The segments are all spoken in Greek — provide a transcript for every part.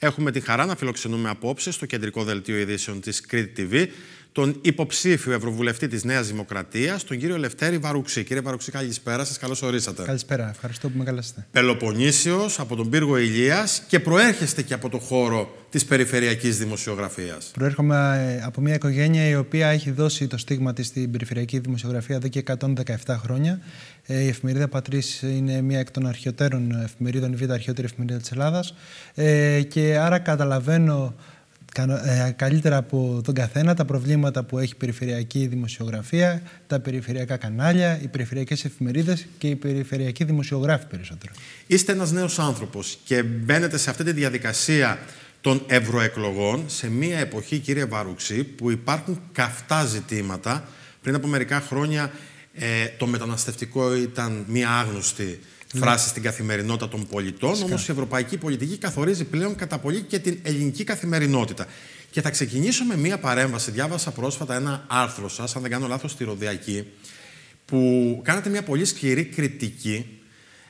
Έχουμε τη χαρά να φιλοξενούμε απόψε στο κεντρικό δελτίο ειδήσεων της Crete TV τον υποψήφιο Ευρωβουλευτή της Νέας Δημοκρατίας, τον κύριο Λευτέρη Βαρουξή. Κύριε Βαρουξή, καλησπέρα σας. Καλώς ορίσατε. Καλησπέρα. Ευχαριστώ που με καλέσατε. Πελοπονήσιο από τον πύργο Ηλίας και προέρχεστε και από το χώρο της περιφερειακής δημοσιογραφίας. Προέρχομαι ε, από μια οικογένεια η οποία έχει δώσει το στίγμα της στην περιφερειακή δημοσιογραφία εδώ και 117 χρόνια. Ε, η εφημερίδα Πατρίς είναι μια εκ των αρχαιότερων εφημερίδων, η β' αρχαιότερη εφημερίδα της Ελλάδας. Ε, και άρα καταλαβαίνω ε, καλύτερα από τον καθένα τα προβλήματα που έχει η περιφερειακή δημοσιογραφία, τα περιφερειακά κανάλια, οι περιφερειακές εφημερίδες και η περιφερειακή δημοσιογράφοι περισσότερο. Είστε ένας νέος άνθρωπος και μπαίνετε σε αυτή τη διαδικασία των ευρωεκλογών σε μια εποχή, κύριε Βαρουξή, που υπάρχουν καυτά ζητήματα. Πριν από μερικά χρόνια ε, το μεταναστευτικό ήταν μια άγνωστη ναι. φράσεις στην καθημερινότητα των πολιτών. Όμως η ευρωπαϊκή πολιτική καθορίζει πλέον κατά πολύ και την ελληνική καθημερινότητα. Και θα ξεκινήσω με μία παρέμβαση. Διάβασα πρόσφατα ένα άρθρο σας, αν δεν κάνω λάθος στη Ροδιακή, που κάνατε μία πολύ σκληρή κριτική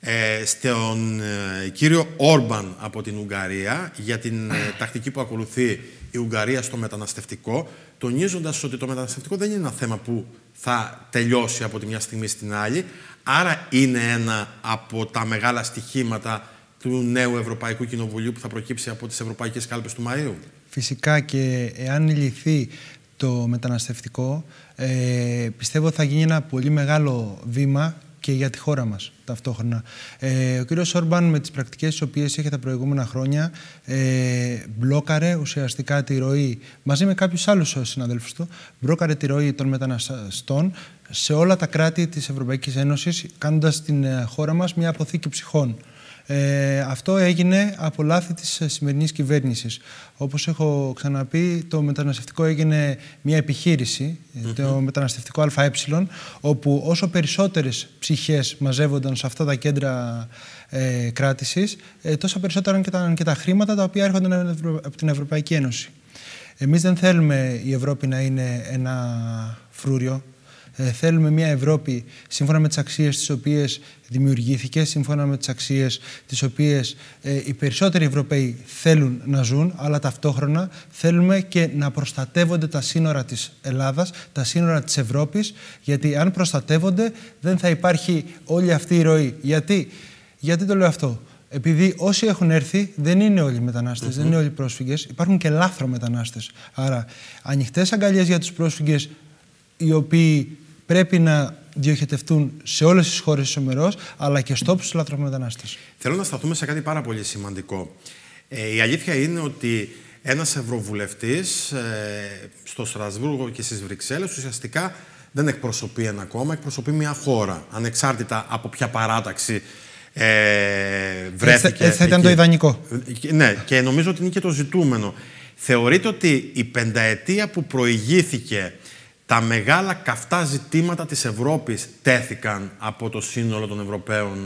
ε, στον ε, κύριο Όρμπαν από την Ουγγαρία για την ε, τακτική που ακολουθεί η Ουγγαρία στο μεταναστευτικό, τονίζοντας ότι το μεταναστευτικό δεν είναι ένα θέμα που θα τελειώσει από τη μια στιγμή στην άλλη. Άρα είναι ένα από τα μεγάλα στοιχήματα του νέου Ευρωπαϊκού Κοινοβουλίου που θα προκύψει από τις Ευρωπαϊκές Κάλπες του Μαΐου. Φυσικά και εάν λυθεί το μεταναστευτικό, ε, πιστεύω θα γίνει ένα πολύ μεγάλο βήμα και για τη χώρα μας ταυτόχρονα. Ε, ο κύριος Σόρμπαν με τις πρακτικές τις οποίες είχε τα προηγούμενα χρόνια ε, μπλόκαρε ουσιαστικά τη ροή, μαζί με κάποιους άλλους συναδέλφους του, μπλόκαρε τη ροή των μεταναστών σε όλα τα κράτη της Ευρωπαϊκής Ένωσης, κάνοντας την ε, χώρα μας μια αποθήκη ψυχών. Ε, αυτό έγινε από λάθη της σημερινής κυβέρνησης. Όπως έχω ξαναπεί, το μεταναστευτικό έγινε μια επιχειρηση το μεταναστευτικό ΑΕ, όπου όσο περισσότερες ψυχές μαζεύονταν σε αυτά τα κέντρα ε, κράτησης, ε, περισσότερα ήταν και, τα, τα χρήματα τα οποία έρχονταν από την Ευρωπαϊκή Ένωση. Εμείς δεν θέλουμε η Ευρώπη να είναι ένα φρούριο, ε, θέλουμε μια Ευρώπη σύμφωνα με τις αξίες τις οποίες δημιουργήθηκε, σύμφωνα με τις αξίες τις οποίες ε, οι περισσότεροι Ευρωπαίοι θέλουν να ζουν, αλλά ταυτόχρονα θέλουμε και να προστατεύονται τα σύνορα της Ελλάδας, τα σύνορα της Ευρώπης, γιατί αν προστατεύονται δεν θα υπάρχει όλη αυτή η ροή. Γιατί, γιατί το λέω αυτό. Επειδή όσοι έχουν έρθει δεν είναι όλοι μετανάστες, δεν είναι όλοι πρόσφυγες. υπάρχουν και λάθρο μετανάστες. Άρα, ανοιχτές αγκαλιές για τους πρόσφυγες οι οποίοι πρέπει να διοχετευτούν σε όλες τις χώρες ισομερό, αλλά και στόπου του λαθρομετανάστε. Θέλω να σταθούμε σε κάτι πάρα πολύ σημαντικό. Ε, η αλήθεια είναι ότι ένας ευρωβουλευτής ε, στο Στρασβούργο και στις Βρυξέλλες ουσιαστικά δεν εκπροσωπεί ένα κόμμα, εκπροσωπεί μια χώρα. Ανεξάρτητα από ποια παράταξη ε, βρέθηκε. Έτσι ε, ε, θα ήταν το ιδανικό. Ναι, και νομίζω ότι είναι και το ζητούμενο. Θεωρείτε ότι η πενταετία που προηγήθηκε τα μεγάλα καυτά ζητήματα της Ευρώπης τέθηκαν από το σύνολο των, Ευρωπαίων,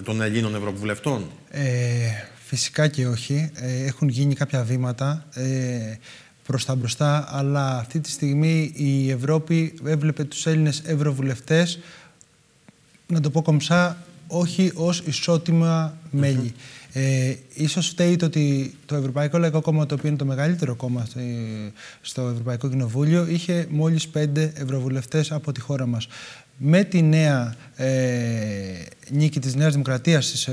ε, των Ελλήνων Ευρωβουλευτών. Ε, φυσικά και όχι. Ε, έχουν γίνει κάποια βήματα ε, προς τα μπροστά, αλλά αυτή τη στιγμή η Ευρώπη έβλεπε τους Έλληνες Ευρωβουλευτές, να το πω κομψά, όχι ως ισότιμα Ε, ίσως φταίει το ότι το Ευρωπαϊκό Λαϊκό Κόμμα, το οποίο είναι το μεγαλύτερο κόμμα στο Ευρωπαϊκό Κοινοβούλιο, είχε μόλις πέντε ευρωβουλευτές από τη χώρα μας. Με τη νέα ε, νίκη της Νέας Δημοκρατίας στις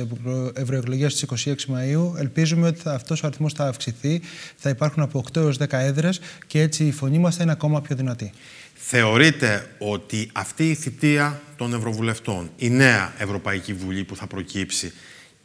ευρωεκλογές στις 26 Μαΐου ελπίζουμε ότι αυτός ο αριθμός θα αυξηθεί, θα υπάρχουν από 8 έως 10 έδρες και έτσι η φωνή μας θα είναι ακόμα πιο δυνατή. Θεωρείτε ότι αυτή η θητεία των Ευρωβουλευτών, η νέα Ευρωπαϊκή Βουλή που θα προκύψει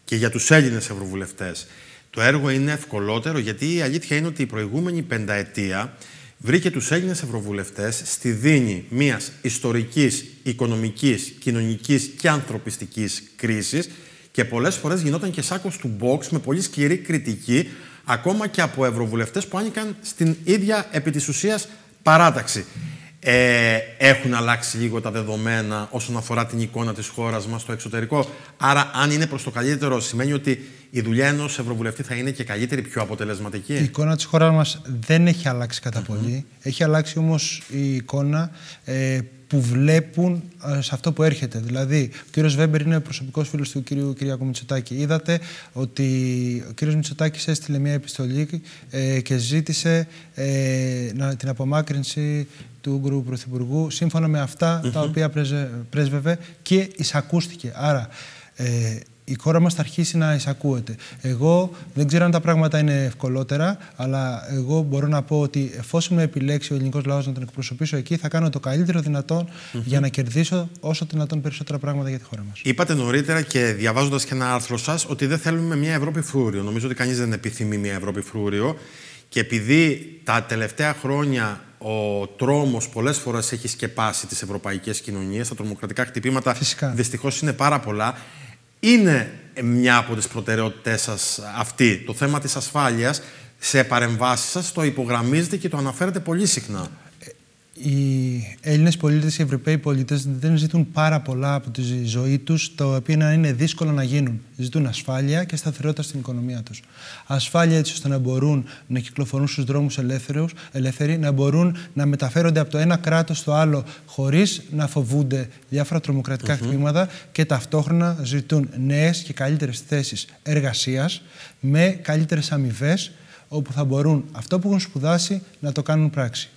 και για τους Έλληνες Ευρωβουλευτές, το έργο είναι ευκολότερο γιατί η αλήθεια είναι ότι η προηγούμενη πενταετία βρήκε τους Έλληνες Ευρωβουλευτές στη δίνη μιας ιστορικής, οικονομικής, κοινωνικής και ανθρωπιστικής κρίσης και πολλές φορές γινόταν και σάκος του μπόξ με πολύ σκληρή κριτική ακόμα και από Ευρωβουλευτές που άνοικαν στην ίδια επί παράταξη ε, έχουν αλλάξει λίγο τα δεδομένα όσον αφορά την εικόνα της χώρας μας στο εξωτερικό. Άρα, αν είναι προς το καλύτερο, σημαίνει ότι η δουλειά ενός Ευρωβουλευτή θα είναι και καλύτερη, πιο αποτελεσματική. Η εικόνα της χώρας μας δεν έχει αλλάξει πολύ. Έχει αλλάξει όμως η εικόνα ε, που βλέπουν ε, σε αυτό που έρχεται. Δηλαδή, ο κύριος Βέμπερ είναι προσωπικός φίλος του κύριου Κυριακού Μητσοτάκη. Είδατε ότι ο κύριος Μητσοτάκης έστειλε μια επιστολή ε, και ζήτησε ε, να, την απομάκρυνση του Ούγγρου Πρωθυπουργού σύμφωνα με αυτα τα οποία πρεσβεύε και εισακούστηκε. Άρα, ε, η χώρα μας θα αρχίσει να εισακούεται. Εγώ δεν ξέρω αν τα πράγματα είναι ευκολότερα, αλλά εγώ μπορώ να πω ότι εφόσον με επιλέξει ο ελληνικός λαός να τον εκπροσωπήσω εκεί, θα κάνω το καλύτερο δυνατόν για να κερδίσω όσο δυνατόν περισσότερα πράγματα για τη χώρα μας. Είπατε νωρίτερα και διαβάζοντας και ένα άρθρο σας ότι δεν θέλουμε μια Ευρώπη φρούριο. Νομίζω ότι κανείς δεν επιθυμεί μια Ευρώπη φρούριο. Και επειδή τα τελευταία χρόνια ο τρόμος πολλές φορές έχει σκεπάσει τις ευρωπαϊκές κοινωνίες, τα τρομοκρατικά χτυπήματα Δυστυχώς είναι πάρα πολλά, είναι μια από τις προτεραιότητές σας αυτή. Το θέμα της ασφάλειας σε παρεμβάσεις σας το υπογραμμίζετε και το αναφέρετε πολύ συχνά οι Έλληνες πολίτες, οι Ευρωπαίοι πολίτες δεν ζητούν πάρα πολλά από τη ζωή τους τα οποία είναι δύσκολο να γίνουν. Ζητούν ασφάλεια και σταθερότητα στην οικονομία τους. Ασφάλεια έτσι ώστε να μπορούν να κυκλοφορούν στους δρόμους ελεύθεροι, να μπορούν να μεταφέρονται από το ένα κράτος στο άλλο χωρίς να φοβούνται διάφορα τρομοκρατικά mm χρήματα και ταυτόχρονα ζητούν νέες και καλύτερες θέσεις εργασίας με καλύτερες αμοιβές όπου θα μπορούν αυτό που έχουν σπουδάσει να το κάνουν πράξη.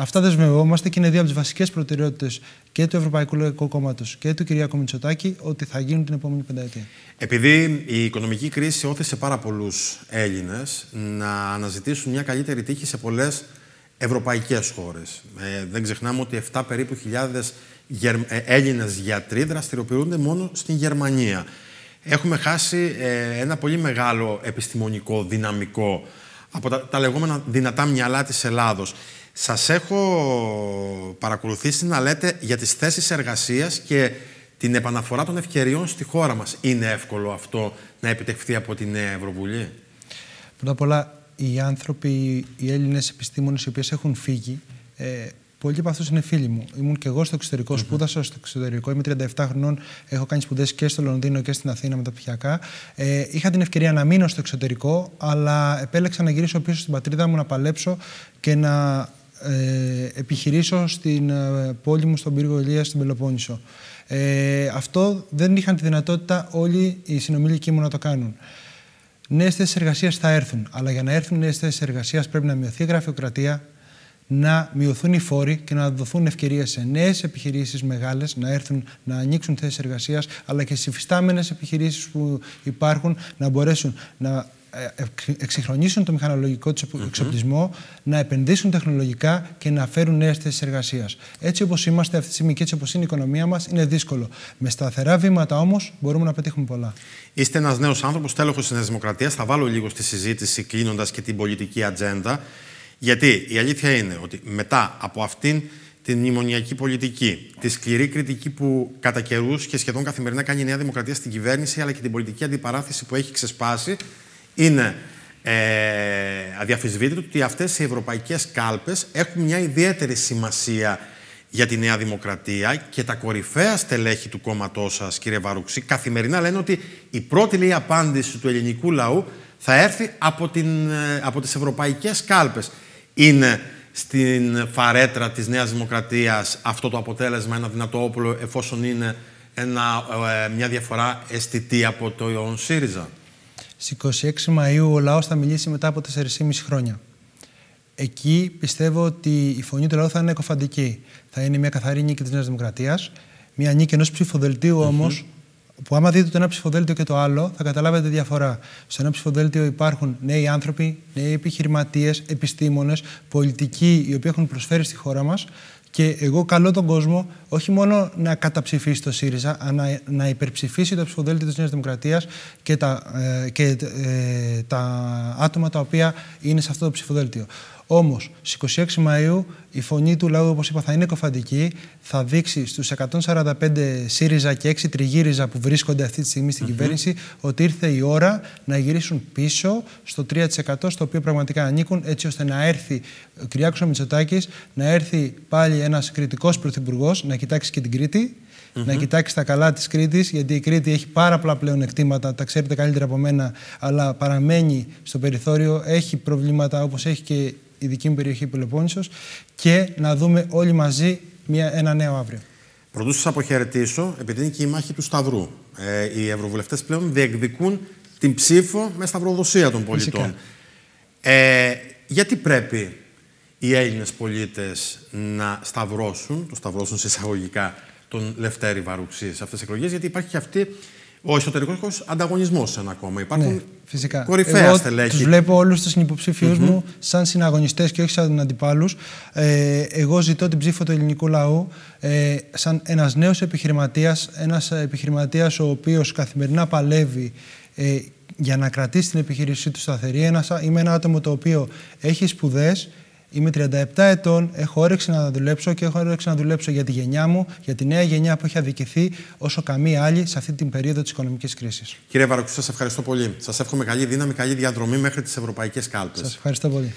Αυτά δεσμευόμαστε και είναι δύο από τις βασικές προτεραιότητες και του Ευρωπαϊκού Λογικού Κόμματος και του κ. Μητσοτάκη ότι θα γίνουν την επόμενη πενταετία. Επειδή η οικονομική κρίση όθησε πάρα πολλούς Έλληνες να αναζητήσουν μια καλύτερη τύχη σε πολλές ευρωπαϊκές χώρες. Ε, δεν ξεχνάμε ότι 7 περίπου χιλιάδες Έλληνες γιατροί δραστηριοποιούνται μόνο στην Γερμανία. Έχουμε χάσει ε, ένα πολύ μεγάλο επιστημονικό δυναμικό από τα, λεγόμενα δυνατά μυαλά της Ελλάδος. Σας έχω παρακολουθήσει να λέτε για τις θέσεις εργασίας και την επαναφορά των ευκαιριών στη χώρα μας. Είναι εύκολο αυτό να επιτευχθεί από τη Νέα Ευρωβουλή. Πρώτα απ' όλα, οι άνθρωποι, οι Έλληνες επιστήμονες οι οποίες έχουν φύγει, ε, Πολλοί από αυτούς είναι φίλοι μου. Ήμουν και εγώ στο εξωτερικό, σπούδασα στο εξωτερικό. Είμαι 37 χρονών, έχω κάνει σπουδές και στο Λονδίνο και στην Αθήνα μεταπτυχιακά. Ε, είχα την ευκαιρία να μείνω στο εξωτερικό, αλλά επέλεξα να γυρίσω πίσω στην πατρίδα μου, να παλέψω και να ε, επιχειρήσω στην ε, πόλη μου, στον πύργο Ελία, στην Πελοπόννησο. Ε, αυτό δεν είχαν τη δυνατότητα όλοι οι συνομιλικοί μου να το κάνουν. Νέες θέσεις εργασίας θα έρθουν, αλλά για να έρθουν νέες θέσεις εργασίας πρέπει να μειωθεί η γραφειοκρατία, να μειωθούν οι φόροι και να δοθούν ευκαιρίες σε νέες επιχειρήσεις μεγάλες να έρθουν να ανοίξουν θέσεις εργασίας, αλλά και στις υφιστάμενες επιχειρήσεις που υπάρχουν να μπορέσουν να ε, εξυγχρονίσουν το μηχανολογικό τους εξοπλισμό, να επενδύσουν τεχνολογικά και να φέρουν νέες θέσεις εργασίας. Έτσι όπως είμαστε αυτή τη στιγμή και έτσι όπως είναι η οικονομία μας, είναι δύσκολο. Με σταθερά βήματα όμως μπορούμε να πετύχουμε πολλά. Είστε ένας νέος άνθρωπος, τέλεχο τη Δημοκρατία. Θα βάλω λίγο στη συζήτηση κλείνοντας και την πολιτική ατζέντα. Γιατί η αλήθεια είναι ότι μετά από αυτήν την μνημονιακή πολιτική, τη σκληρή κριτική που κατά καιρούς και σχεδόν καθημερινά κάνει η Νέα Δημοκρατία στην κυβέρνηση, αλλά και την πολιτική αντιπαράθεση που έχει ξεσπάσει, είναι ε, αδιαφυσβήτητο ότι αυτές οι ευρωπαϊκές κάλπες έχουν μια ιδιαίτερη σημασία για τη Νέα Δημοκρατία και τα κορυφαία στελέχη του κόμματός σας, κύριε Βαρουξή, καθημερινά λένε ότι η πρώτη λέει, απάντηση του ελληνικού λαού θα έρθει από, την, ε, από τις ευρωπαϊκές κάλπες είναι στην φαρέτρα της Νέας Δημοκρατίας αυτό το αποτέλεσμα, ένα δυνατό όπλο, εφόσον είναι ένα, ε, μια διαφορά αισθητή από το ΣΥΡΙΖΑ. Στις 26 Μαΐου ο λαός θα μιλήσει μετά από 4,5 χρόνια. Εκεί πιστεύω ότι η φωνή του λαού θα είναι εκοφαντική. Θα είναι μια καθαρή νίκη της Νέας Δημοκρατίας, μια νίκη ενός ψηφοδελτίου όμως, που άμα δείτε το ένα ψηφοδέλτιο και το άλλο, θα καταλάβετε διαφορά. Σε ένα ψηφοδέλτιο υπάρχουν νέοι άνθρωποι, νέοι επιχειρηματίες, επιστήμονες, πολιτικοί οι οποίοι έχουν προσφέρει στη χώρα μας. Και εγώ καλώ τον κόσμο όχι μόνο να καταψηφίσει το ΣΥΡΙΖΑ, αλλά να υπερψηφίσει το ψηφοδέλτιο της Νέας Δημοκρατίας και, τα, ε, και ε, τα άτομα τα οποία είναι σε αυτό το ψηφοδέλτιο. Όμως, στις 26 Μαου η φωνή του λαού, όπως είπα, θα είναι κοφαντική. Θα δείξει στους 145 ΣΥΡΙΖΑ και 6 τριγύριζα που βρίσκονται αυτή τη στιγμή στην κυβέρνηση ότι ήρθε η ώρα να γυρίσουν πίσω στο 3% στο οποίο πραγματικά ανήκουν, έτσι ώστε να έρθει ο Κυριάκος Μητσοτάκης, να έρθει πάλι ένας κριτικός πρωθυπουργός να κοιτάξει και την Κρήτη. να κοιτάξει τα καλά της Κρήτης, γιατί η Κρήτη έχει πάρα πολλά πλέον εκτήματα, τα ξέρετε καλύτερα από μένα, αλλά παραμένει στο περιθώριο. Έχει προβλήματα όπως έχει και η δική μου περιοχή Πελοπόννησος και να δούμε όλοι μαζί μια, ένα νέο αύριο. Πρωτού σας αποχαιρετήσω, επειδή είναι και η μάχη του Σταυρού. Ε, οι ευρωβουλευτές πλέον διεκδικούν την ψήφο με σταυροδοσία των πολιτών. Ε, γιατί πρέπει οι Έλληνες πολίτες να σταυρώσουν, το σταυρώσουν σε εισαγωγικά, τον Λευτέρη Βαρουξής σε αυτές τις εκλογές, γιατί υπάρχει και αυτή ο εσωτερικός ανταγωνισμός σε ένα κόμμα. Υπάρχουν ναι, φυσικά. κορυφαία Εγώ στελέχη. Τους βλέπω όλους τους υποψηφίου μου σαν συναγωνιστές και όχι σαν αντιπάλους. Ε, εγώ ζητώ την ψήφο του ελληνικού λαού ε, σαν ένας νέος επιχειρηματίας, ένας επιχειρηματίας ο οποίος καθημερινά παλεύει ε, για να κρατήσει την επιχείρησή του σταθερή. Ένας, είμαι ένα άτομο το οποίο έχει σπουδές, Είμαι 37 ετών, έχω όρεξη να δουλέψω και έχω όρεξη να δουλέψω για τη γενιά μου, για τη νέα γενιά που έχει αδικηθεί όσο καμία άλλη σε αυτή την περίοδο της οικονομικής κρίσης. Κύριε Βαρακού, σας ευχαριστώ πολύ. Σας εύχομαι καλή δύναμη, καλή διαδρομή μέχρι τις ευρωπαϊκές κάλπες. Σας ευχαριστώ πολύ.